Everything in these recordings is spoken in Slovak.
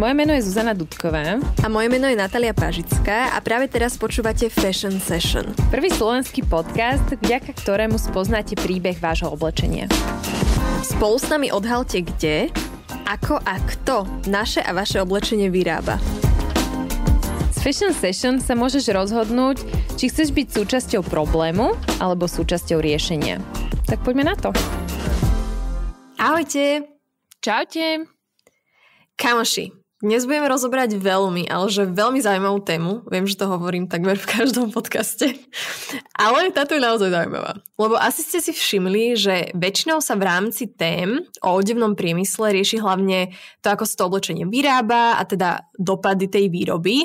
Moje meno je Zuzana Dudková. A moje meno je natalia Pažická a práve teraz počúvate Fashion Session. Prvý slovenský podcast, vďaka ktorému spoznáte príbeh vášho oblečenia. Spolu s nami odhalte kde, ako a kto naše a vaše oblečenie vyrába. S Fashion Session sa môžeš rozhodnúť, či chceš byť súčasťou problému alebo súčasťou riešenia. Tak poďme na to. Ahojte! Čaute! Kamoši, dnes budeme rozobrať veľmi, ale že veľmi zaujímavú tému. Viem, že to hovorím takmer v každom podcaste, ale táto je naozaj zaujímavá. Lebo asi ste si všimli, že väčšinou sa v rámci tém o odevnom priemysle rieši hlavne to, ako sa to oblečenie vyrába a teda dopady tej výroby.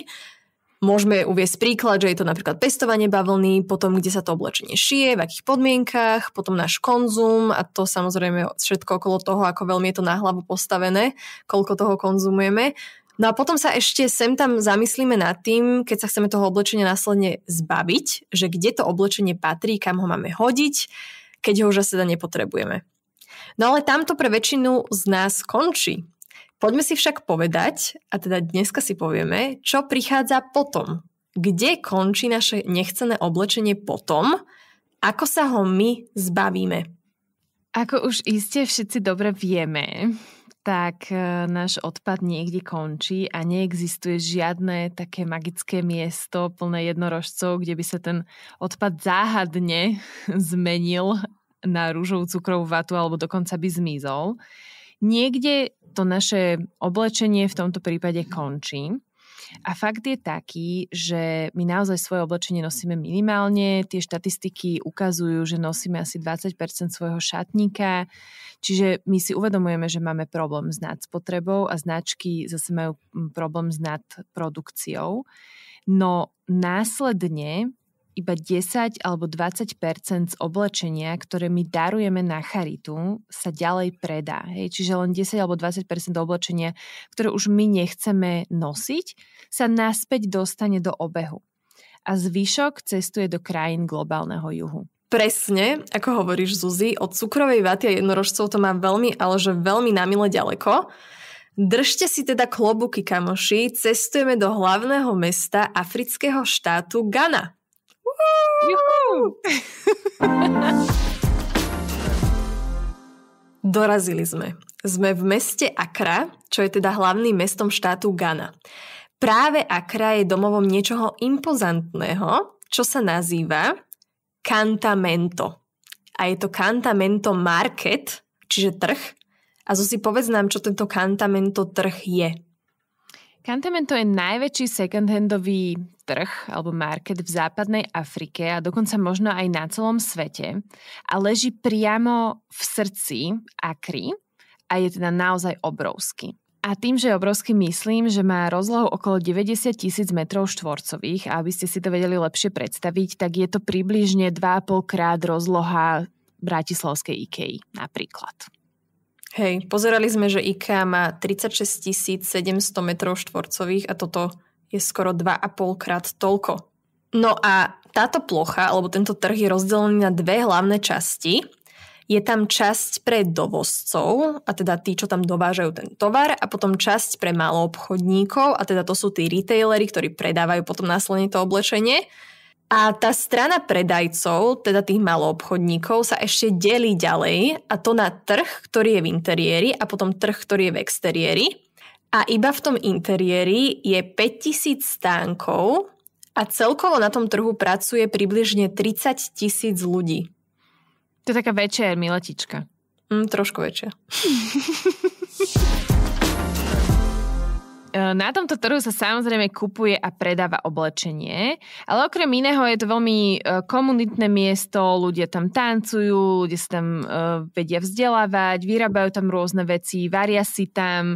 Môžeme uvieť príklad, že je to napríklad pestovanie bavlny, potom kde sa to oblečenie šije, v akých podmienkach, potom náš konzum a to samozrejme všetko okolo toho, ako veľmi je to na hlavu postavené, koľko toho konzumujeme. No a potom sa ešte sem tam zamyslíme nad tým, keď sa chceme toho oblečenia následne zbaviť, že kde to oblečenie patrí, kam ho máme hodiť, keď ho už asi teda nepotrebujeme. No ale tamto pre väčšinu z nás končí. Poďme si však povedať, a teda dneska si povieme, čo prichádza potom. Kde končí naše nechcené oblečenie potom? Ako sa ho my zbavíme? Ako už iste všetci dobre vieme, tak e, náš odpad niekde končí a neexistuje žiadne také magické miesto plné jednorožcov, kde by sa ten odpad záhadne zmenil na rúžovú cukrovú vatu alebo dokonca by zmizol. Niekde to naše oblečenie v tomto prípade končí. A fakt je taký, že my naozaj svoje oblečenie nosíme minimálne. Tie štatistiky ukazujú, že nosíme asi 20% svojho šatníka. Čiže my si uvedomujeme, že máme problém s nadspotrebou a značky zase majú mm, problém s nadprodukciou. No následne iba 10 alebo 20 z oblečenia, ktoré my darujeme na charitu, sa ďalej predá. Hej? Čiže len 10 alebo 20 oblečenia, ktoré už my nechceme nosiť, sa naspäť dostane do obehu. A zvyšok cestuje do krajín globálneho juhu. Presne, ako hovoríš Zuzi, od cukrovej vaty a jednorožcov to má veľmi, ale že veľmi namile ďaleko. Držte si teda klobuky, kamoši, cestujeme do hlavného mesta afrického štátu Ghana. Juhu! Dorazili sme. Sme v meste Akra, čo je teda hlavným mestom štátu Ghana. Práve Akra je domovom niečoho impozantného, čo sa nazýva Cantamento. A je to Cantamento Market, čiže trh. A zo si povedz nám, čo tento Cantamento trh je. Cantamento je najväčší second-handový trh alebo market v západnej Afrike a dokonca možno aj na celom svete a leží priamo v srdci Akry a je teda naozaj obrovský. A tým, že je obrovský, myslím, že má rozlohu okolo 90 tisíc metrov štvorcových a aby ste si to vedeli lepšie predstaviť, tak je to približne 2,5 krát rozloha bratislavskej IKEA napríklad. Hej, pozerali sme, že IKEA má 36 700 metrov štvorcových a toto je skoro 2,5 krát toľko. No a táto plocha, alebo tento trh je rozdelený na dve hlavné časti. Je tam časť pre dovozcov, a teda tí, čo tam dovážajú ten tovar, a potom časť pre maloobchodníkov, a teda to sú tí retailery, ktorí predávajú potom následne to oblečenie. A tá strana predajcov, teda tých maloobchodníkov, sa ešte delí ďalej, a to na trh, ktorý je v interiéri, a potom trh, ktorý je v exteriéri. A iba v tom interiéri je 5000 stánkov a celkovo na tom trhu pracuje približne 30 tisíc ľudí. To je taká väčšia miletička. Mm, trošku väčšia. E, na tomto trhu sa samozrejme kupuje a predáva oblečenie, ale okrem iného je to veľmi e, komunitné miesto, ľudia tam tancujú, ľudia sa tam e, vedia vzdelávať, vyrábajú tam rôzne veci, varia si tam,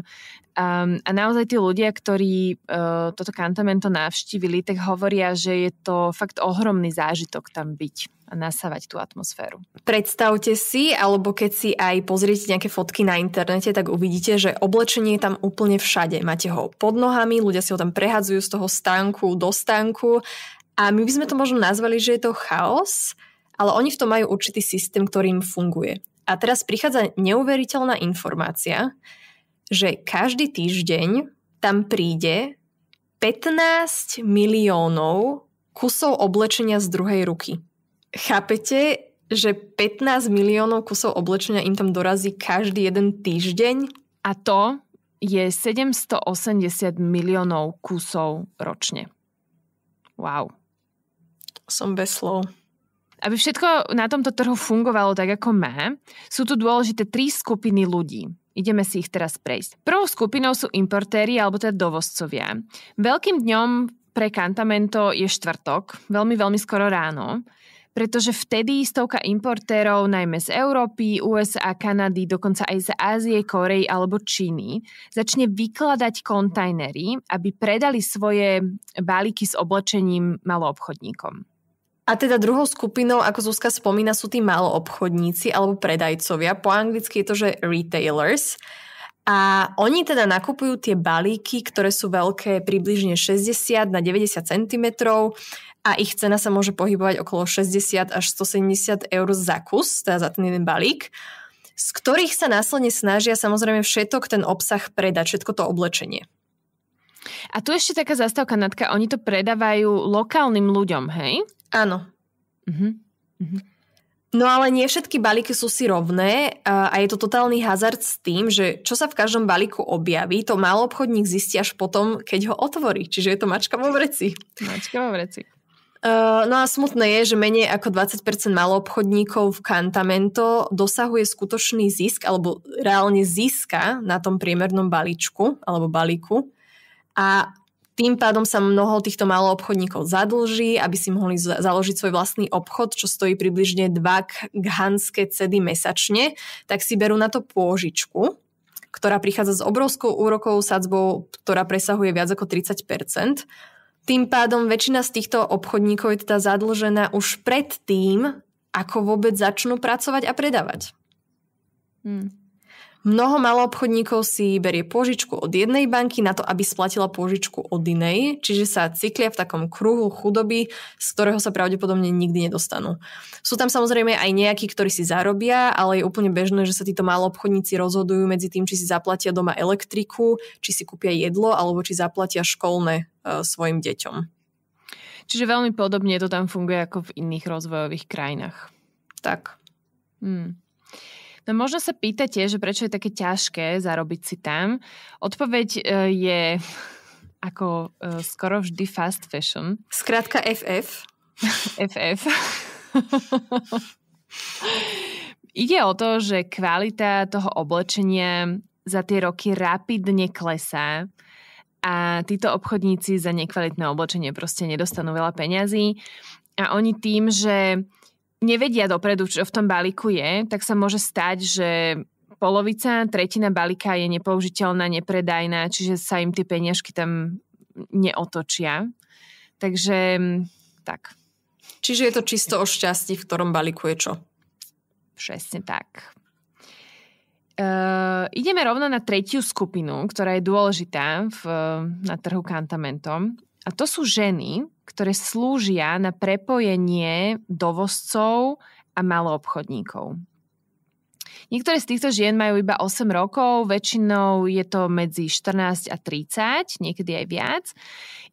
Um, a naozaj tí ľudia, ktorí uh, toto kantamento navštívili, tak hovoria, že je to fakt ohromný zážitok tam byť a nasávať tú atmosféru. Predstavte si, alebo keď si aj pozriete nejaké fotky na internete, tak uvidíte, že oblečenie je tam úplne všade. Máte ho pod nohami, ľudia si ho tam prehadzujú z toho stánku do stánku a my by sme to možno nazvali, že je to chaos, ale oni v tom majú určitý systém, ktorým funguje. A teraz prichádza neuveriteľná informácia, že každý týždeň tam príde 15 miliónov kusov oblečenia z druhej ruky. Chápete, že 15 miliónov kusov oblečenia im tam dorazí každý jeden týždeň? A to je 780 miliónov kusov ročne. Wow. Som bez slov. Aby všetko na tomto trhu fungovalo tak, ako má, sú tu dôležité tri skupiny ľudí. Ideme si ich teraz prejsť. Prvou skupinou sú importéri alebo teda dovozcovia. Veľkým dňom pre kantamento je štvrtok, veľmi, veľmi skoro ráno pretože vtedy stovka importérov najmä z Európy, USA, Kanady, dokonca aj z Ázie, Korei alebo Číny začne vykladať kontajnery, aby predali svoje balíky s oblečením maloobchodníkom. A teda druhou skupinou, ako Zuzka spomína, sú tí maloobchodníci alebo predajcovia. Po anglicky je to, že retailers. A oni teda nakupujú tie balíky, ktoré sú veľké približne 60 na 90 cm a ich cena sa môže pohybovať okolo 60 až 170 eur za kus, teda za ten jeden balík z ktorých sa následne snažia samozrejme všetok ten obsah predať, všetko to oblečenie. A tu ešte taká zastávka, Natka, oni to predávajú lokálnym ľuďom, hej? Áno. Uh-huh. Uh-huh. No ale nie všetky balíky sú si rovné a je to totálny hazard s tým, že čo sa v každom balíku objaví, to malo obchodník zistí až potom, keď ho otvorí. Čiže je to mačka vo vreci. Mačka vo vreci. no a smutné je, že menej ako 20% maloobchodníkov v Cantamento dosahuje skutočný zisk alebo reálne získa na tom priemernom balíčku alebo balíku. A tým pádom sa mnoho týchto maloobchodníkov zadlží, aby si mohli založiť svoj vlastný obchod, čo stojí približne 2 ghanské cedy mesačne, tak si berú na to pôžičku, ktorá prichádza s obrovskou úrokovou sadzbou, ktorá presahuje viac ako 30 Tým pádom väčšina z týchto obchodníkov je teda zadlžená už pred tým, ako vôbec začnú pracovať a predávať. Hmm. Mnoho maloobchodníkov si berie pôžičku od jednej banky na to, aby splatila pôžičku od inej, čiže sa cyklia v takom kruhu chudoby, z ktorého sa pravdepodobne nikdy nedostanú. Sú tam samozrejme aj nejakí, ktorí si zarobia, ale je úplne bežné, že sa títo maloobchodníci rozhodujú medzi tým, či si zaplatia doma elektriku, či si kúpia jedlo, alebo či zaplatia školné e, svojim deťom. Čiže veľmi podobne to tam funguje ako v iných rozvojových krajinách. Tak. Hmm. No možno sa pýtate, že prečo je také ťažké zarobiť si tam. Odpoveď e, je ako e, skoro vždy fast fashion. Skrátka FF. FF. Ide o to, že kvalita toho oblečenia za tie roky rapidne klesá a títo obchodníci za nekvalitné oblečenie proste nedostanú veľa peňazí a oni tým, že nevedia dopredu, čo v tom balíku je, tak sa môže stať, že polovica, tretina balíka je nepoužiteľná, nepredajná, čiže sa im tie peniažky tam neotočia. Takže mm, tak. Čiže je to čisto o šťastí, v ktorom balíku je čo. Presne tak. Uh, ideme rovno na tretiu skupinu, ktorá je dôležitá v, na trhu kantamentom a to sú ženy, ktoré slúžia na prepojenie dovozcov a maloobchodníkov. Niektoré z týchto žien majú iba 8 rokov, väčšinou je to medzi 14 a 30, niekedy aj viac.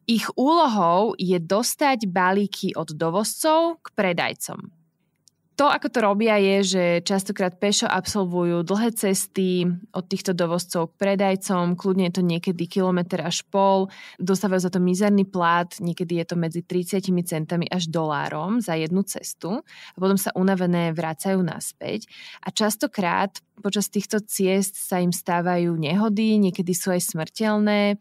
Ich úlohou je dostať balíky od dovozcov k predajcom to, ako to robia, je, že častokrát pešo absolvujú dlhé cesty od týchto dovozcov k predajcom, kľudne je to niekedy kilometr až pol, dostávajú za to mizerný plat, niekedy je to medzi 30 centami až dolárom za jednu cestu a potom sa unavené vracajú naspäť. A častokrát počas týchto ciest sa im stávajú nehody, niekedy sú aj smrteľné,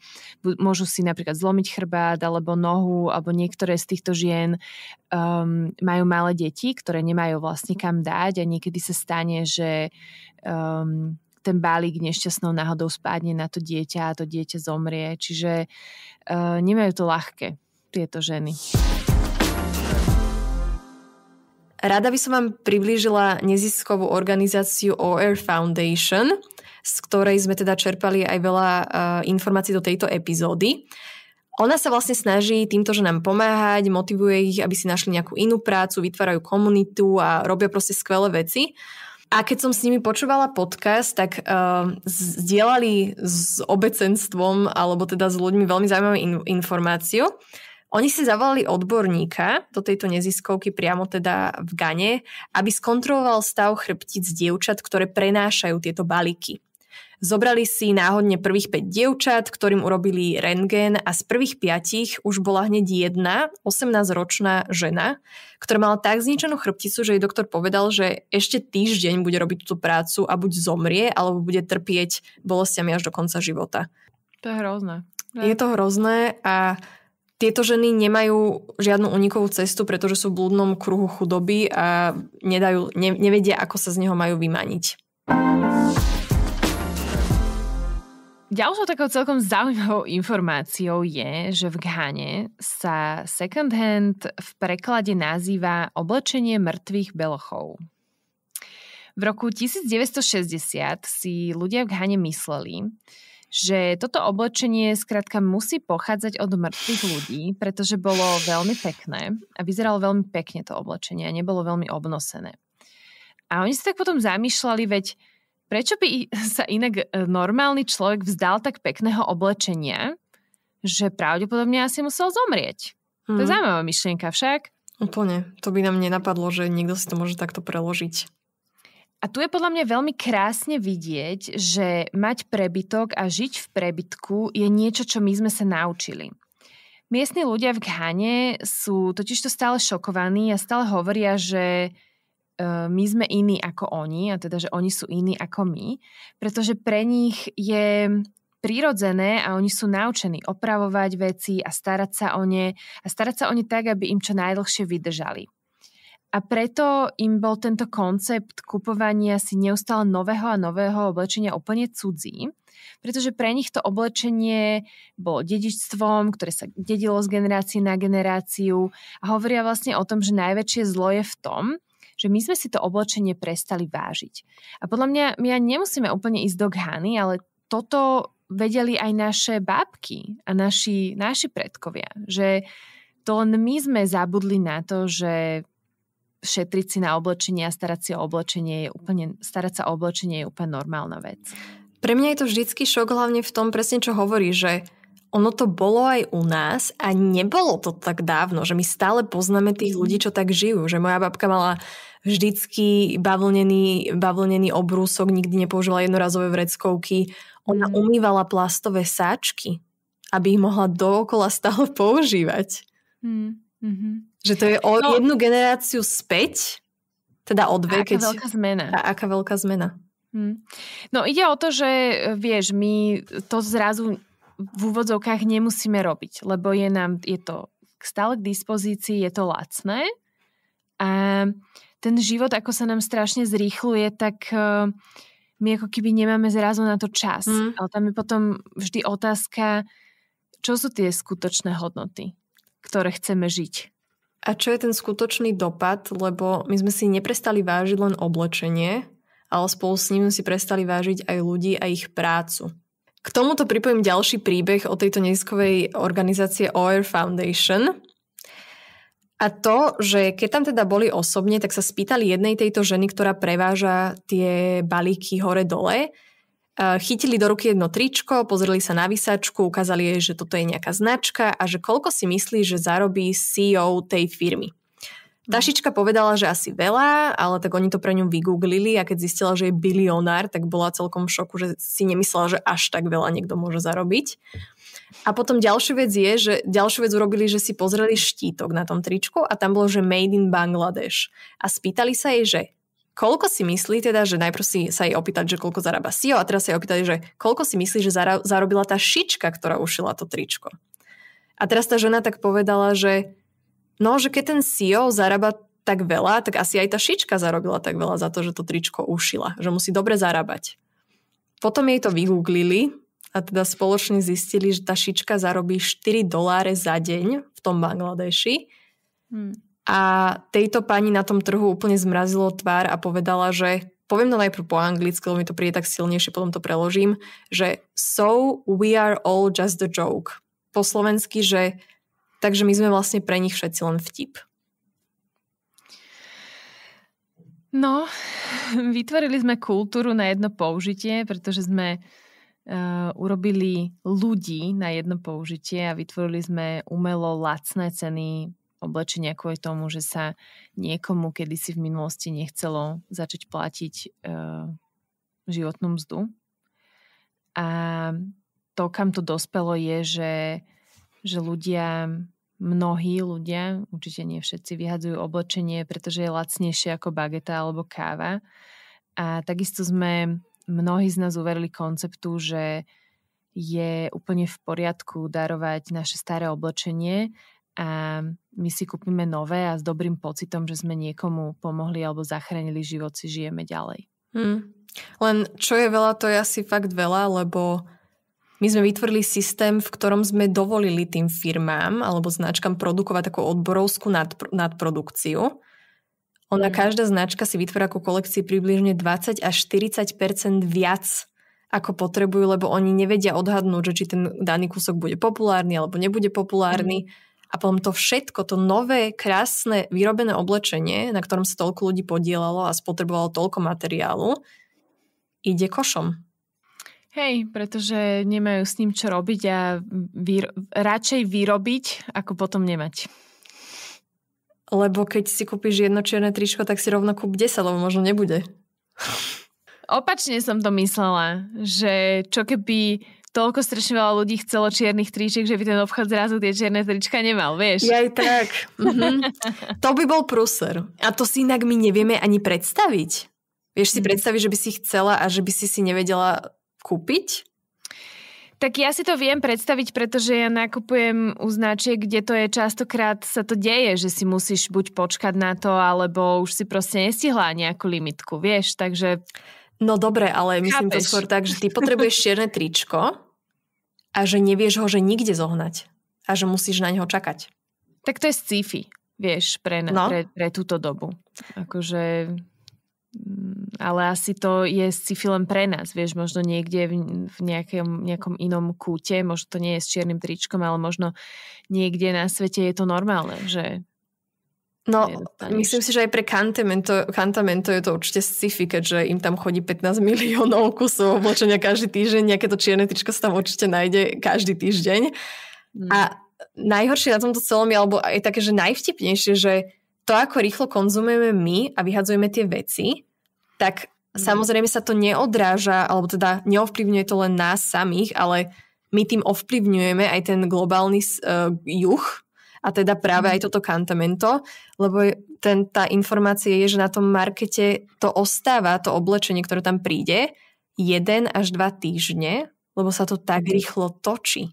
môžu si napríklad zlomiť chrbát alebo nohu, alebo niektoré z týchto žien um, majú malé deti, ktoré nemajú vlastne kam dať a niekedy sa stane, že um, ten balík nešťastnou náhodou spadne na to dieťa a to dieťa zomrie. Čiže uh, nemajú to ľahké tieto ženy. Rada by som vám priblížila neziskovú organizáciu OR Foundation, z ktorej sme teda čerpali aj veľa uh, informácií do tejto epizódy. Ona sa vlastne snaží týmto, že nám pomáhať, motivuje ich, aby si našli nejakú inú prácu, vytvárajú komunitu a robia proste skvelé veci. A keď som s nimi počúvala podcast, tak uh, zdieľali s obecenstvom alebo teda s ľuďmi veľmi zaujímavú in- informáciu. Oni si zavolali odborníka do tejto neziskovky priamo teda v Gane, aby skontroloval stav chrbtic dievčat, ktoré prenášajú tieto balíky. Zobrali si náhodne prvých 5 dievčat, ktorým urobili rengén a z prvých 5 už bola hneď jedna 18-ročná žena, ktorá mala tak zničenú chrbticu, že jej doktor povedal, že ešte týždeň bude robiť túto prácu a buď zomrie, alebo bude trpieť bolestiami až do konca života. To je hrozné. Je to hrozné a tieto ženy nemajú žiadnu unikovú cestu, pretože sú v blúdnom kruhu chudoby a nedajú, ne, nevedia, ako sa z neho majú vymaniť. Ďalšou takou celkom zaujímavou informáciou je, že v Ghane sa second hand v preklade nazýva oblečenie mŕtvych belochov. V roku 1960 si ľudia v Ghane mysleli, že toto oblečenie skrátka musí pochádzať od mŕtvych ľudí, pretože bolo veľmi pekné a vyzeralo veľmi pekne to oblečenie a nebolo veľmi obnosené. A oni sa tak potom zamýšľali, veď prečo by sa inak e, normálny človek vzdal tak pekného oblečenia, že pravdepodobne asi musel zomrieť. Mm. To je mhm. zaujímavá myšlienka však. Úplne. To by nám nenapadlo, že niekto si to môže takto preložiť. A tu je podľa mňa veľmi krásne vidieť, že mať prebytok a žiť v prebytku je niečo, čo my sme sa naučili. Miestni ľudia v Ghane sú totižto stále šokovaní a stále hovoria, že e, my sme iní ako oni, a teda, že oni sú iní ako my, pretože pre nich je prírodzené a oni sú naučení opravovať veci a starať sa o ne a starať sa o ne tak, aby im čo najdlhšie vydržali. A preto im bol tento koncept kupovania si neustále nového a nového oblečenia úplne cudzí, pretože pre nich to oblečenie bolo dedičstvom, ktoré sa dedilo z generácie na generáciu a hovoria vlastne o tom, že najväčšie zlo je v tom, že my sme si to oblečenie prestali vážiť. A podľa mňa my ani nemusíme úplne ísť do Ghany, ale toto vedeli aj naše bábky a naši, naši predkovia, že to len my sme zabudli na to, že šetriť si na oblečenie a starať si o oblečenie je úplne, starať sa o oblečenie je úplne normálna vec. Pre mňa je to vždycky šok, hlavne v tom presne, čo hovorí, že ono to bolo aj u nás a nebolo to tak dávno, že my stále poznáme tých mhm. ľudí, čo tak žijú. Že moja babka mala vždycky bavlnený, bavlnený obrúsok, nikdy nepoužila jednorazové vreckovky. Ona mhm. umývala plastové sáčky, aby ich mohla dookola stále používať. Mm, mm-hmm. Že to je o no, jednu generáciu späť, teda o dve. A aká keď... veľká zmena. A aká veľká zmena. Hm. No ide o to, že e, vieš, my to zrazu v úvodzovkách nemusíme robiť, lebo je nám, je to stále k dispozícii, je to lacné a ten život, ako sa nám strašne zrýchluje, tak e, my ako keby nemáme zrazu na to čas. Mm. Ale tam je potom vždy otázka, čo sú tie skutočné hodnoty, ktoré chceme žiť. A čo je ten skutočný dopad, lebo my sme si neprestali vážiť len oblečenie, ale spolu s ním si prestali vážiť aj ľudí a ich prácu. K tomuto pripojím ďalší príbeh o tejto neziskovej organizácie OER Foundation. A to, že keď tam teda boli osobne, tak sa spýtali jednej tejto ženy, ktorá preváža tie balíky hore-dole, Eh, chytili do ruky jedno tričko, pozreli sa na vysačku, ukázali jej, že toto je nejaká značka a že koľko si myslí, že zarobí CEO tej firmy. Tašička povedala, že asi veľa, ale tak oni to pre ňu vygooglili a keď zistila, že je bilionár, tak bola celkom v šoku, že si nemyslela, že až tak veľa niekto môže zarobiť. A potom ďalšia vec je, že ďalšiu vec urobili, že si pozreli štítok na tom tričku a tam bolo, že Made in Bangladesh. A spýtali sa jej, že koľko si myslí teda, že najprv si sa jej opýtať, že koľko zarába SIO a teraz sa jej opýtať, že koľko si myslí, že zara- zarobila tá šička, ktorá ušila to tričko. A teraz tá žena tak povedala, že no, že keď ten SIO e zarába tak veľa, tak asi aj tá šička zarobila tak veľa za to, že to tričko ušila, že musí dobre zarábať. Potom jej to vygooglili a teda spoločne zistili, že tá šička zarobí 4 doláre za deň v tom Bangladeši. Hmm. A tejto pani na tom trhu úplne zmrazilo tvár a povedala, že poviem to najprv po anglicky, lebo mi to príde tak silnejšie, potom to preložím, že so we are all just a joke. Po slovensky, že takže my sme vlastne pre nich všetci len vtip. No, vytvorili sme kultúru na jedno použitie, pretože sme uh, urobili ľudí na jedno použitie a vytvorili sme umelo lacné ceny oblečenia kvôli tomu, že sa niekomu kedysi v minulosti nechcelo začať platiť e, životnú mzdu. A to, kam to dospelo, je, že, že ľudia, mnohí ľudia, určite nie všetci, vyhadzujú oblečenie, pretože je lacnejšie ako bageta alebo káva. A takisto sme mnohí z nás uverili konceptu, že je úplne v poriadku darovať naše staré oblečenie a my si kúpime nové a s dobrým pocitom, že sme niekomu pomohli alebo zachránili život, si žijeme ďalej. Hmm. Len čo je veľa, to je asi fakt veľa, lebo my sme vytvorili systém, v ktorom sme dovolili tým firmám alebo značkám produkovať takú odborovskú nadpr- nadprodukciu. Ona, hmm. každá značka si vytvára ako kolekcii približne 20 až 40 viac ako potrebujú, lebo oni nevedia odhadnúť, že či ten daný kúsok bude populárny alebo nebude populárny. Hmm. A potom to všetko, to nové, krásne, vyrobené oblečenie, na ktorom sa toľko ľudí podielalo a spotrebovalo toľko materiálu, ide košom. Hej, pretože nemajú s ním čo robiť a vyro- radšej vyrobiť, ako potom nemať. Lebo keď si kúpiš jedno čierne tričko, tak si rovno kúp 10, lebo možno nebude. Opačne som to myslela, že čo keby toľko strašne veľa ľudí chcelo čiernych tričiek, že by ten obchod zrazu tie čierne trička nemal, vieš. Aj tak. Mhm. To by bol pruser. A to si inak my nevieme ani predstaviť. Vieš si mhm. predstaviť, že by si chcela a že by si si nevedela kúpiť? Tak ja si to viem predstaviť, pretože ja nakupujem u značiek, kde to je častokrát sa to deje, že si musíš buď počkať na to, alebo už si proste nestihla nejakú limitku, vieš, takže... No dobre, ale myslím Chápeš. to skôr tak, že ty potrebuješ čierne tričko a že nevieš ho, že nikde zohnať a že musíš na neho čakať. Tak to je sci-fi, vieš, pre, no. pre, pre túto dobu. Akože mm, ale asi to je sci-fi len pre nás, vieš, možno niekde v, v nejakom, nejakom inom kúte, možno to nie je s čiernym tričkom, ale možno niekde na svete je to normálne, že No, myslím si, že aj pre Kantamento, Kantamento je to určite sci-fi, keďže im tam chodí 15 miliónov kusov oblečenia každý týždeň, nejaké to čierne tričko sa tam určite nájde každý týždeň. Mm. A najhoršie na tomto celom je, alebo aj také, že najvtipnejšie, že to, ako rýchlo konzumujeme my a vyhadzujeme tie veci, tak mm. samozrejme sa to neodráža, alebo teda neovplyvňuje to len nás samých, ale my tým ovplyvňujeme aj ten globálny uh, juh, a teda práve mhm. aj toto kantamento, lebo ten, tá informácia je, že na tom markete to ostáva, to oblečenie, ktoré tam príde, jeden až dva týždne, lebo sa to tak mhm. rýchlo točí.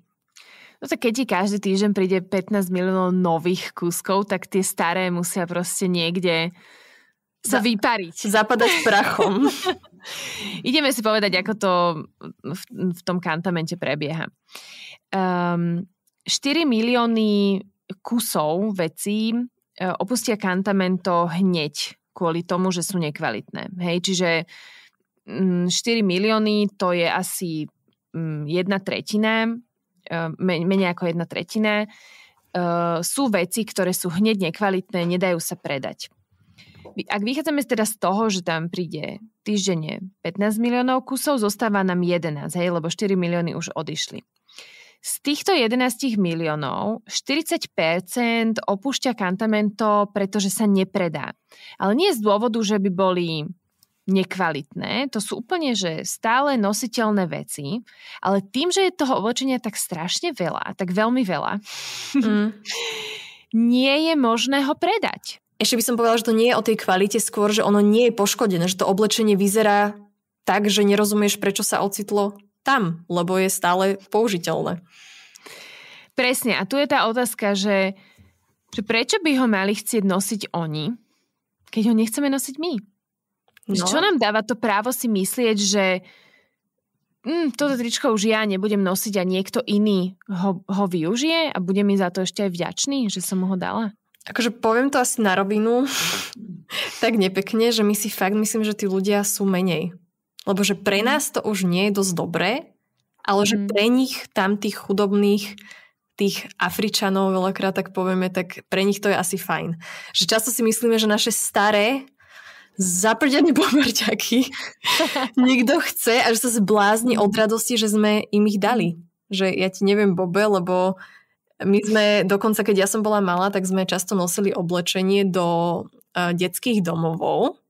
No tak keď ti každý týždeň príde 15 miliónov nových kúskov, tak tie staré musia proste niekde sa vypariť. Zapadať prachom. Ideme si povedať, ako to v, v tom kantamente prebieha. Um, ehm, 4 milióny kusov vecí e, opustia kantamento hneď kvôli tomu, že sú nekvalitné. Hej, čiže 4 mm, milióny to je asi mm, jedna tretina, e, menej ako jedna tretina. E, sú veci, ktoré sú hneď nekvalitné, nedajú sa predať. Ak vychádzame teda z toho, že tam príde týždenne 15 miliónov kusov, zostáva nám 11, hej, lebo 4 milióny už odišli. Z týchto 11 miliónov 40% opúšťa kantamento, pretože sa nepredá. Ale nie z dôvodu, že by boli nekvalitné, to sú úplne že stále nositeľné veci, ale tým, že je toho oblečenia tak strašne veľa, tak veľmi veľa, mm. nie je možné ho predať. Ešte by som povedala, že to nie je o tej kvalite, skôr, že ono nie je poškodené, že to oblečenie vyzerá tak, že nerozumieš, prečo sa ocitlo tam, lebo je stále použiteľné. Presne. A tu je tá otázka, že, že prečo by ho mali chcieť nosiť oni, keď ho nechceme nosiť my? No. Čo nám dáva to právo si myslieť, že hm, toto tričko už ja nebudem nosiť a niekto iný ho, ho využije a bude mi za to ešte aj vďačný, že som mu ho dala? Akože poviem to asi na rovinu tak nepekne, že my si fakt myslím, že tí ľudia sú menej. Lebo že pre mhm. nás to už nie je dosť dobré, ale že mhm. pre nich tam tých chudobných tých Afričanov, veľakrát tak povieme, tak pre nich to je asi fajn. Že často si myslíme, že naše staré zaprdené pomerťaky nikto chce a že sa zblázni od mhm. radosti, že sme im ich dali. Že ja ti neviem, Bobe, lebo my sme, dokonca keď ja som bola malá, tak sme často nosili oblečenie do uh, detských domovov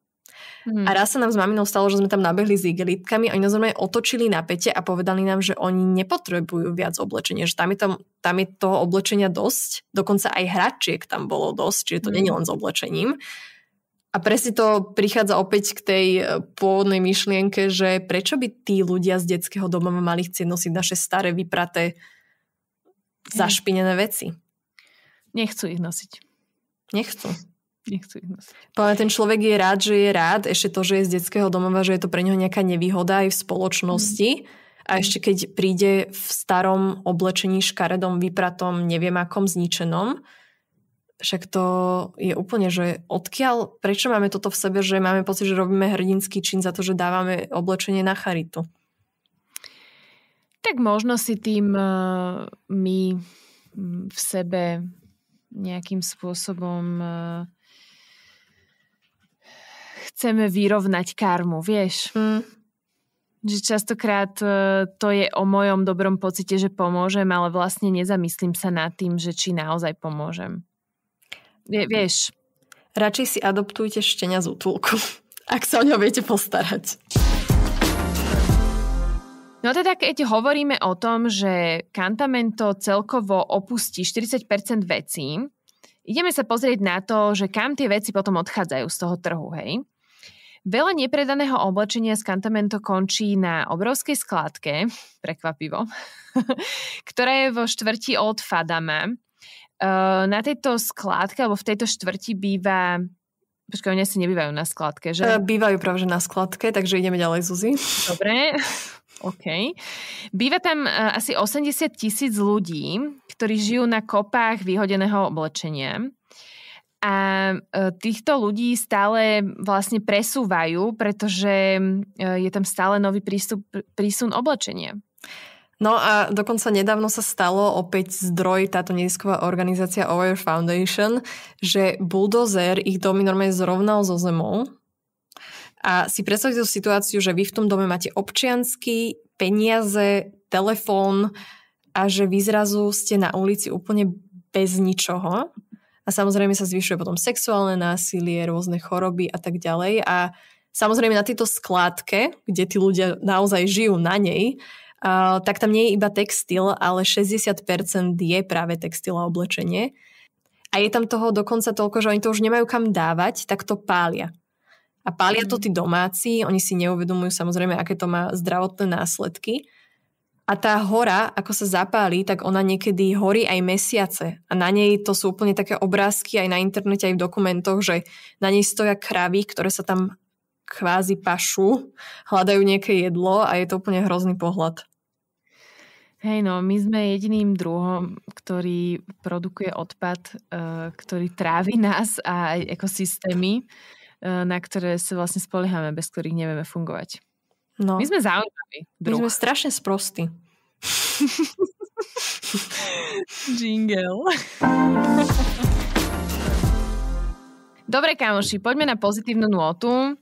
Mm. A raz sa nám s maminou stalo, že sme tam nabehli s igelitkami oni nás otočili na pete a povedali nám, že oni nepotrebujú viac oblečenia, že tam je, tam, tam je toho oblečenia dosť, dokonca aj hračiek tam bolo dosť, čiže to mm. Hm. nie je len s oblečením. A presne to prichádza opäť k tej e, pôvodnej myšlienke, že prečo by tí ľudia z detského doma mali chcieť nosiť naše staré, vypraté, hm. zašpinené veci. Nechcú ich nosiť. Nechcú. Nechcú ich nosiť. Páne, ten človek je rád, že je rád, ešte to, že je z detského domova, že je to pre neho nejaká nevýhoda aj v spoločnosti. Mm. A ešte keď príde v starom oblečení, škaredom, vypratom, neviem akom zničenom, však to je úplne, že odkiaľ, prečo máme toto v sebe, že máme pocit, že robíme hrdinský čin za to, že dávame oblečenie na charitu? Tak možno si tým e, my v sebe nejakým spôsobom e, chceme vyrovnať karmu, vieš. Mm. Že častokrát e, to je o mojom dobrom pocite, že pomôžem, ale vlastne nezamyslím sa nad tým, že či naozaj pomôžem. Vieš. Radšej si adoptujte štenia z útulku, ak sa o ňo viete postarať. No teda, keď hovoríme o tom, že Kantamento celkovo opustí 40% vecí, ideme sa pozrieť na to, že kam tie veci potom odchádzajú z toho trhu, hej? Veľa nepredaného oblečenia z Kantamento končí na obrovskej skladke, prekvapivo, ktorá je vo štvrti Old Fadama. E, na tejto skladke, alebo v tejto štvrti býva Počkaj, oni asi nebývajú na skladke, že? E, bývajú práve na skladke, takže ideme ďalej, Zuzi. Dobre, OK. Býva tam e, asi 80 tisíc ľudí, ktorí žijú na kopách vyhodeného oblečenia a e, týchto ľudí stále vlastne presúvajú, pretože e, je tam stále nový prístup, prísun oblečenia. No a dokonca nedávno sa stalo opäť zdroj táto nedisková organizácia Aware Foundation, že buldozer ich domy normálne zrovnal so zemou. A si predstavte tú situáciu, že vy v tom dome máte občiansky, peniaze, telefón a že vy zrazu ste na ulici úplne bez ničoho a samozrejme sa zvyšuje potom sexuálne násilie, rôzne choroby a tak ďalej. A samozrejme na tejto skládke, kde tí ľudia naozaj žijú na nej, Uh, tak tam nie je iba textil, ale 60% je práve textil a oblečenie. A je tam toho dokonca toľko, že oni to už nemajú kam dávať, tak to pália. A pália to mm. tí domáci, oni si neuvedomujú samozrejme, aké to má zdravotné následky. A tá hora, ako sa zapáli, tak ona niekedy horí aj mesiace. A na nej to sú úplne také obrázky aj na internete, aj v dokumentoch, že na nej stoja kravy, ktoré sa tam kvázi pašu, hľadajú nejaké jedlo a je to úplne hrozný pohľad. Hej, no, my sme jediným druhom, ktorý produkuje odpad, e, ktorý trávi nás a aj ekosystémy, e, na ktoré sa vlastne spoliehame, bez ktorých nevieme fungovať. No. My sme zaujímaví. Druh. My sme strašne sprostí. Jingle. Dobre, kamoši, poďme na pozitívnu nôtu. E,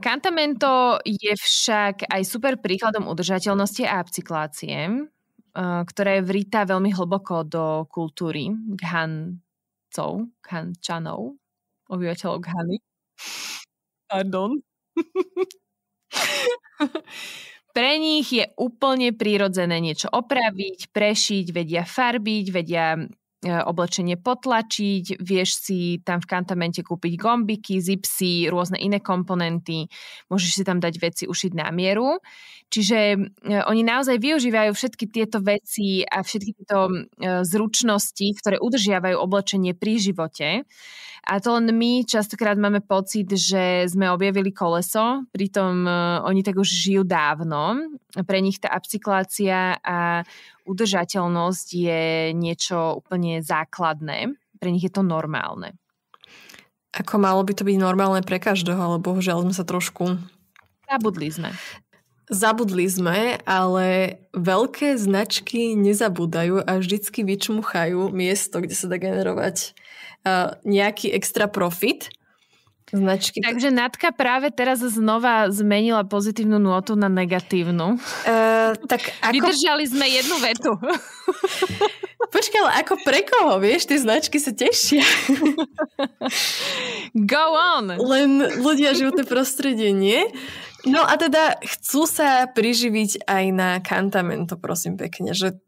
Kantamento je však aj super príkladom udržateľnosti a upcyklácie, ktorá e, ktoré vrita veľmi hlboko do kultúry Ghancov, Ghančanov, obyvateľov Ghany. Pardon. Pre nich je úplne prírodzené niečo opraviť, prešiť, vedia farbiť, vedia E, oblečenie potlačiť, vieš si tam v kantamente kúpiť gombiky, zipsy, rôzne iné komponenty, môžeš si tam dať veci ušiť na mieru. Čiže e, oni naozaj využívajú všetky tieto veci a všetky tieto e, zručnosti, ktoré udržiavajú oblečenie pri živote. A to len my častokrát máme pocit, že sme objavili koleso, pritom oni tak už žijú dávno pre nich tá upcyklácia a udržateľnosť je niečo úplne základné. Pre nich je to normálne. Ako malo by to byť normálne pre každého, ale bohužiaľ sme sa trošku... Zabudli sme. Zabudli sme, ale veľké značky nezabúdajú a vždycky vyčmuchajú miesto, kde sa dá generovať uh, nejaký extra profit. Značky. Takže Natka práve teraz znova zmenila pozitívnu notu na negatívnu. Uh, tak ako... Vydržali sme jednu vetu. Počkaj, ale ako pre koho, vieš, tie značky sa tešia. Go on! Len ľudia životné prostredie nie. No a teda chcú sa priživiť aj na kantamento, prosím pekne, že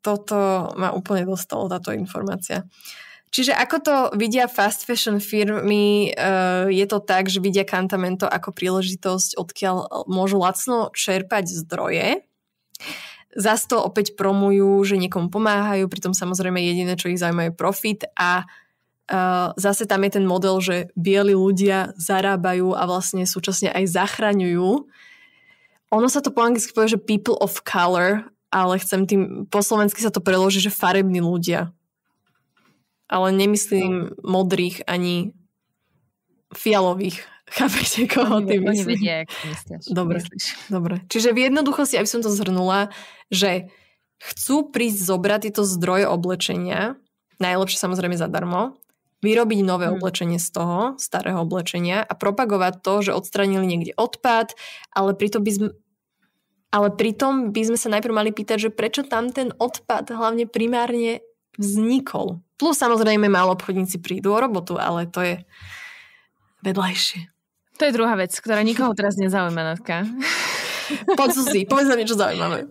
toto ma úplne dostalo, táto informácia. Čiže ako to vidia fast fashion firmy, eh, je to tak, že vidia kantamento ako príležitosť, odkiaľ môžu lacno čerpať zdroje. Zas to opäť promujú, že niekomu pomáhajú, pritom samozrejme jediné, čo ich zaujíma je profit a eh, zase tam je ten model, že bieli ľudia zarábajú a vlastne súčasne aj zachraňujú. Ono sa to po anglicky povie, že people of color, ale chcem tým, po slovensky sa to preloží, že farební ľudia ale nemyslím modrých ani fialových. Chápete, koho ty myslíš? ak Dobre, myslíš. dobre. Čiže v jednoduchosti, aby som to zhrnula, že chcú prísť zobrať tieto zdroje oblečenia, najlepšie samozrejme zadarmo, vyrobiť nové hmm. oblečenie z toho, starého oblečenia a propagovať to, že odstranili niekde odpad, ale pritom by sme, ale pritom by sme sa najprv mali pýtať, že prečo tam ten odpad hlavne primárne vznikol. Plus samozrejme malo obchodníci prídu o robotu, ale to je vedľajšie. To je druhá vec, ktorá nikoho teraz nezaujíma, Natka. Poď si, povedz nám niečo zaujímavé.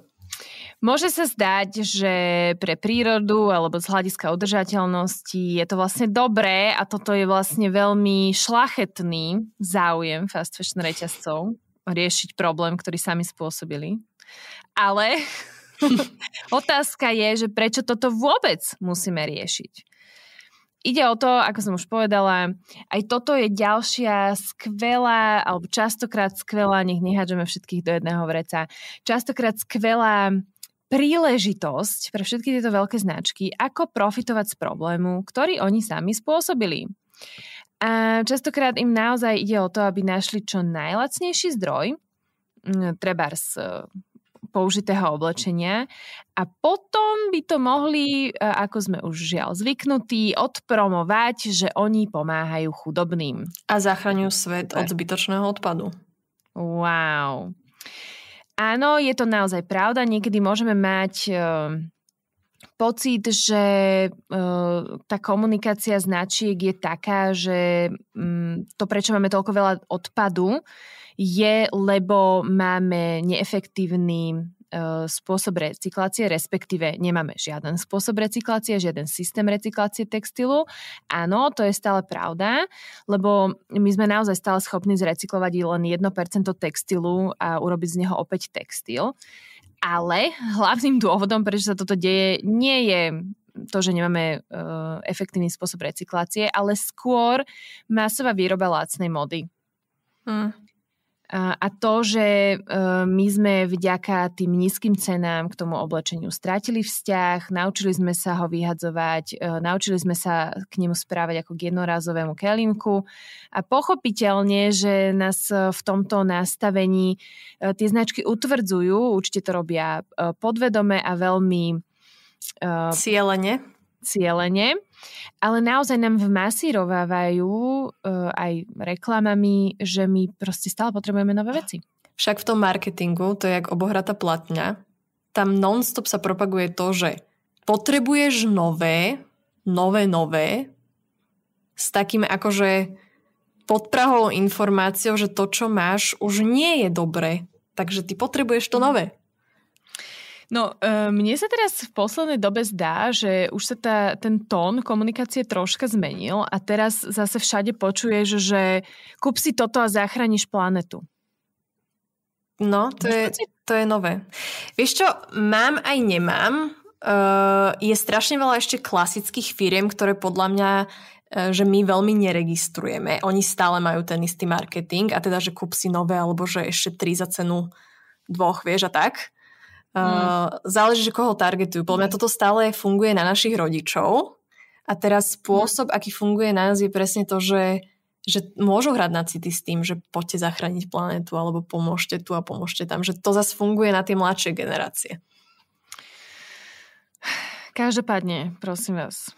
Môže sa zdať, že pre prírodu alebo z hľadiska udržateľnosti je to vlastne dobré a toto je vlastne veľmi šlachetný záujem fast fashion reťazcov riešiť problém, ktorý sami spôsobili. Ale Otázka je, že prečo toto vôbec musíme riešiť. Ide o to, ako som už povedala, aj toto je ďalšia skvelá, alebo častokrát skvelá, nech nehádžeme všetkých do jedného vreca, častokrát skvelá príležitosť pre všetky tieto veľké značky, ako profitovať z problému, ktorý oni sami spôsobili. A častokrát im naozaj ide o to, aby našli čo najlacnejší zdroj, treba z použitého oblečenia a potom by to mohli, e, ako sme už žiaľ zvyknutí, odpromovať, že oni pomáhajú chudobným. A zachraňujú svet od zbytočného odpadu. Wow. Áno, je to naozaj pravda. Niekedy môžeme mať... E, pocit, že e, tá komunikácia značiek je taká, že mm, to, prečo máme toľko veľa odpadu, je, lebo máme neefektívny e, spôsob recyklácie, respektíve nemáme žiaden spôsob recyklácie, žiaden systém recyklácie textilu. Áno, to je stále pravda, lebo my sme naozaj stále schopní zrecyklovať len 1% textilu a urobiť z neho opäť textil. Ale hlavným dôvodom, prečo sa toto deje, nie je to, že nemáme e, efektívny spôsob recyklácie, ale skôr masová výroba lácnej mody. Hm. A to, že e, my sme vďaka tým nízkym cenám k tomu oblečeniu stratili vzťah, naučili sme sa ho vyhadzovať, e, naučili sme sa k nemu správať ako k jednorázovému kelinku a pochopiteľne, že nás v tomto nastavení e, tie značky utvrdzujú, určite to robia podvedome a veľmi... Cielene cieľene, ale naozaj nám vmasírovávajú e, aj reklamami, že my proste stále potrebujeme nové veci. Však v tom marketingu, to je jak obohratá platňa, tam nonstop sa propaguje to, že potrebuješ nové, nové, nové, s takým akože podprahovou informáciou, že to, čo máš, už nie je dobré. Takže ty potrebuješ to nové. No, e, mne sa teraz v poslednej dobe zdá, že už sa tá, ten tón komunikácie troška zmenil a teraz zase všade počuješ, že kúp si toto a zachrániš planetu. No, to je, to je nové. Vieš čo, mám aj nemám. E, je strašne veľa ešte klasických firiem, ktoré podľa mňa e, že my veľmi neregistrujeme. Oni stále majú ten istý marketing a teda, že kúp si nové alebo že ešte tri za cenu dvoch, vieš a tak. Uh, záleží, že koho targetujú. Podľa mňa hm. toto stále funguje na našich rodičov a teraz hm. spôsob, aký funguje na nás je presne to, že, že môžu hrať na city s tým, že poďte zachrániť planetu alebo pomôžte tu a pomôžte tam. Že to zase funguje na tie mladšie generácie. Každopádne, prosím vás,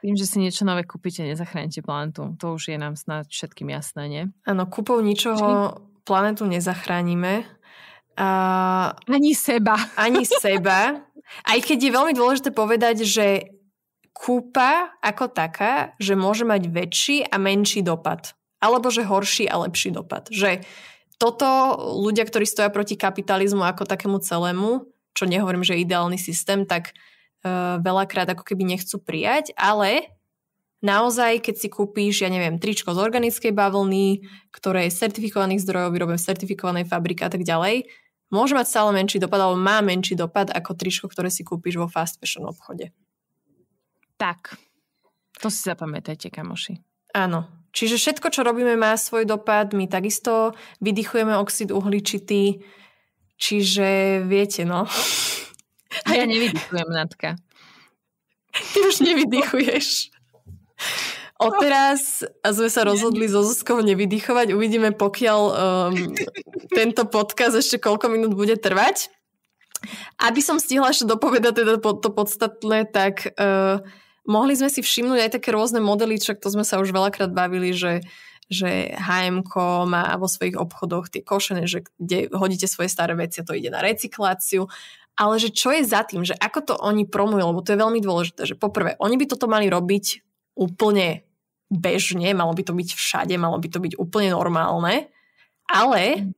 tým, že si niečo nové kúpite, nezachránite planetu. To už je nám snad všetkým jasné, nie? Áno, kúpou ničoho planetu nezachránime ani seba. Ani seba. Aj keď je veľmi dôležité povedať, že kúpa ako taká, že môže mať väčší a menší dopad. Alebo že horší a lepší dopad. Že toto ľudia, ktorí stoja proti kapitalizmu ako takému celému, čo nehovorím, že je ideálny systém, tak uh, veľakrát ako keby nechcú prijať, ale naozaj, keď si kúpíš, ja neviem, tričko z organickej bavlny, ktoré je certifikovaných zdrojov, vyrobené v certifikovanej fabrike a tak ďalej, môže mať stále menší dopad, alebo má menší dopad ako tričko, ktoré si kúpiš vo fast fashion obchode. Tak, to si zapamätajte, kamoši. Áno. Čiže všetko, čo robíme, má svoj dopad. My takisto vydychujeme oxid uhličitý. Čiže viete, no. A ja nevydychujem, Natka. Ty už nevydychuješ. Odteraz sme sa rozhodli so Zuzkou nevydychovať. Uvidíme, pokiaľ um, tento podcast ešte koľko minút bude trvať. Aby som stihla ešte dopovedať teda to podstatné, tak uh, mohli sme si všimnúť aj také rôzne modely, čak to sme sa už veľakrát bavili, že že hm má vo svojich obchodoch tie košené, že kde hodíte svoje staré veci a to ide na recykláciu ale že čo je za tým, že ako to oni promujú, lebo to je veľmi dôležité, že poprvé, oni by toto mali robiť úplne bežne, malo by to byť všade, malo by to byť úplne normálne, ale mm.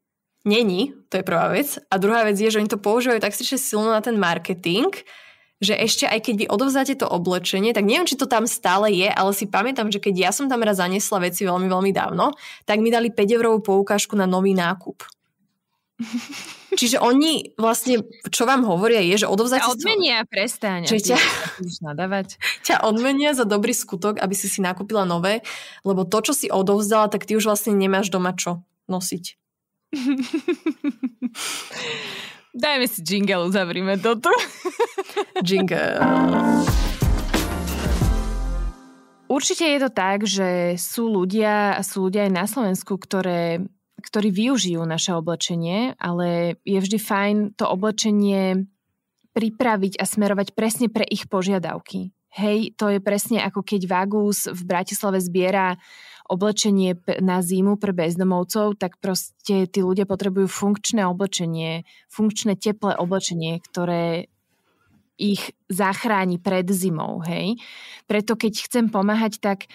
není, to je prvá vec. A druhá vec je, že oni to používajú tak silno na ten marketing, že ešte aj keď vy odovzdáte to oblečenie, tak neviem, či to tam stále je, ale si pamätám, že keď ja som tam raz zaniesla veci veľmi, veľmi dávno, tak mi dali 5 eurovú poukážku na nový nákup. Čiže oni vlastne, čo vám hovoria, je, že odovzdajte... Ťa odmenia, to... prestáň. Čiže ťa... nadávať. ťa odmenia za dobrý skutok, aby si si nakúpila nové, lebo to, čo si odovzdala, tak ty už vlastne nemáš doma čo nosiť. Dajme si jingle, uzavrime toto. jingle. Určite je to tak, že sú ľudia a sú ľudia aj na Slovensku, ktoré ktorí využijú naše oblečenie, ale je vždy fajn to oblečenie pripraviť a smerovať presne pre ich požiadavky. Hej, to je presne ako keď Vagus v Bratislave zbiera oblečenie na zimu pre bezdomovcov, tak proste tí ľudia potrebujú funkčné oblečenie, funkčné teplé oblečenie, ktoré ich zachráni pred zimou, hej. Preto keď chcem pomáhať, tak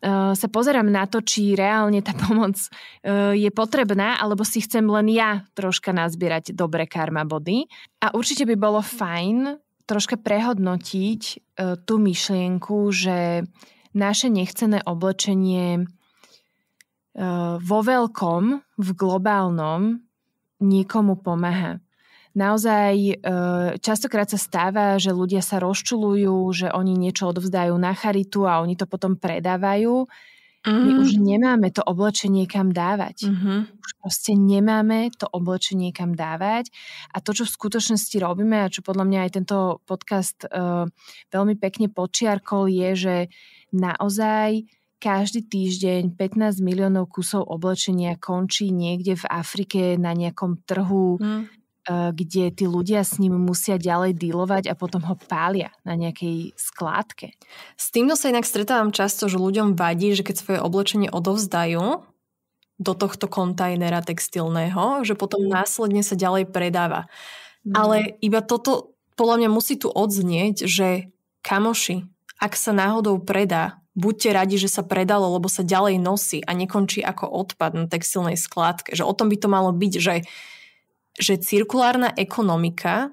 Eh, sa pozerám na to, či reálne tá pomoc eh, je potrebná, alebo si chcem len ja troška nazbierať dobre karma body. A určite by bolo fajn troška prehodnotiť eh, tú myšlienku, že naše nechcené oblečenie vo veľkom, v globálnom niekomu pomáha. Naozaj e, častokrát sa stáva, že ľudia sa rozčulujú, že oni niečo odovzdajú na charitu a oni to potom predávajú. Mm. My mhm. už nemáme to oblečenie kam dávať. Mm-hmm. Už proste nemáme to oblečenie kam dávať. A to, čo v skutočnosti robíme a čo podľa mňa aj tento podcast uh, veľmi pekne počiarkol, je, že naozaj každý týždeň 15 miliónov kusov oblečenia končí niekde v Afrike na nejakom trhu. Mm. E, kde tí ľudia s ním musia ďalej dealovať a potom ho pália na nejakej skládke. S týmto sa inak stretávam často, že ľuďom vadí, že keď svoje oblečenie odovzdajú do tohto kontajnera textilného, že potom mm. následne sa ďalej predáva. Mm. Ale iba toto podľa mňa musí tu odznieť, že kamoši, ak sa náhodou predá, buďte radi, že sa predalo, lebo sa ďalej nosí a nekončí ako odpad na textilnej skládke. Že o tom by to malo byť, že že cirkulárna ekonomika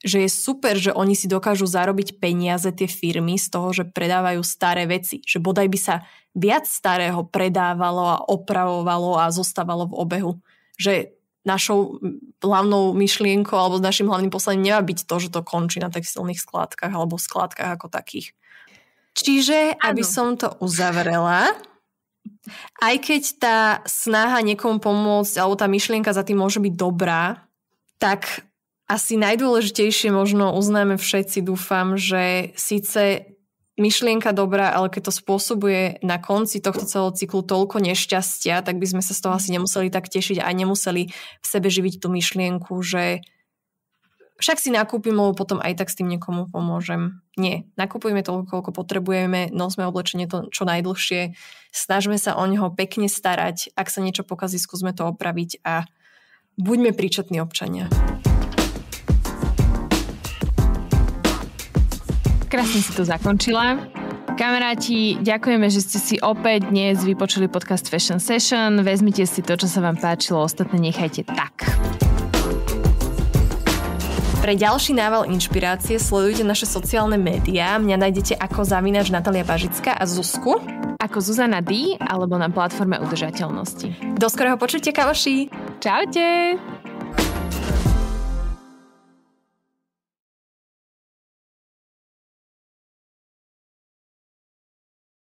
že je super, že oni si dokážu zarobiť peniaze tie firmy z toho, že predávajú staré veci. Že bodaj by sa viac starého predávalo a opravovalo a zostávalo v obehu. Že našou hlavnou myšlienkou alebo našim hlavným poslaním nemá byť to, že to končí na textilných skládkach alebo skládkach ako takých. Čiže, ano. aby som to uzavrela, aj keď tá snaha niekomu pomôcť alebo tá myšlienka za tým môže byť dobrá, tak asi najdôležitejšie možno uznáme všetci, dúfam, že síce myšlienka dobrá, ale keď to spôsobuje na konci tohto celého cyklu toľko nešťastia, tak by sme sa z toho asi nemuseli tak tešiť a nemuseli v sebe živiť tú myšlienku, že však si nakúpim, lebo potom aj tak s tým niekomu pomôžem. Nie, nakupujeme toľko, koľko potrebujeme, nosme oblečenie to čo najdlhšie, snažme sa o neho pekne starať, ak sa niečo pokazí, skúsme to opraviť a buďme príčetní občania. Krásne si to zakončila. Kamaráti, ďakujeme, že ste si opäť dnes vypočuli podcast Fashion Session. Vezmite si to, čo sa vám páčilo, ostatné nechajte tak. Pre ďalší nával inšpirácie sledujte naše sociálne médiá. Mňa nájdete ako zavinač Natalia Bažická a Zuzku. Ako Zuzana D. alebo na platforme udržateľnosti. Do skorého počutia, kamoši! Čaute!